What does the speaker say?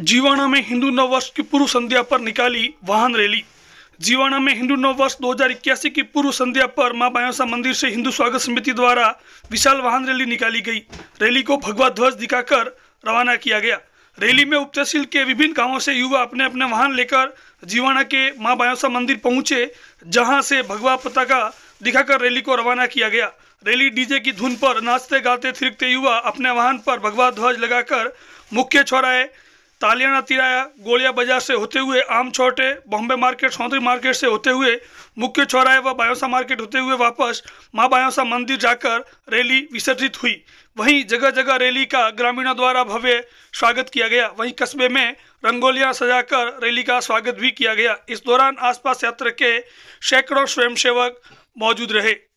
जीवाणा में हिंदू नववर्ष की पूर्व संध्या पर निकाली वाहन रैली जीवाणा में हिंदू नववर्ष दो की पूर्व संध्या पर मां बायोसा मंदिर से हिंदू स्वागत समिति द्वारा विशाल वाहन रैली निकाली गई रैली को भगवा ध्वज दिखाकर रवाना किया गया रैली में उपतहसील के विभिन्न गांवों से युवा अपने अपने वाहन लेकर जीवाणा के मां बायोसा मंदिर पहुंचे जहां से भगवा पताका दिखाकर रैली को रवाना किया गया रैली डीजे की धुन पर नाचते गाते थिरकते युवा अपने वाहन पर भगवा ध्वज लगाकर मुख्य चौराहे तालियाना तिराया गोलिया बाजार से होते हुए आम छोटे बॉम्बे मार्केट सौंदरी मार्केट से होते हुए मुख्य चौराहे व बायोसा मार्केट होते हुए वापस माँ बायोसा मंदिर जाकर रैली विसर्जित हुई वहीं जगह जगह रैली का ग्रामीणों द्वारा भव्य स्वागत किया गया वहीं कस्बे में रंगोलियां सजाकर रैली का स्वागत भी किया गया इस दौरान आसपास यात्रा के सैकड़ों स्वयंसेवक मौजूद रहे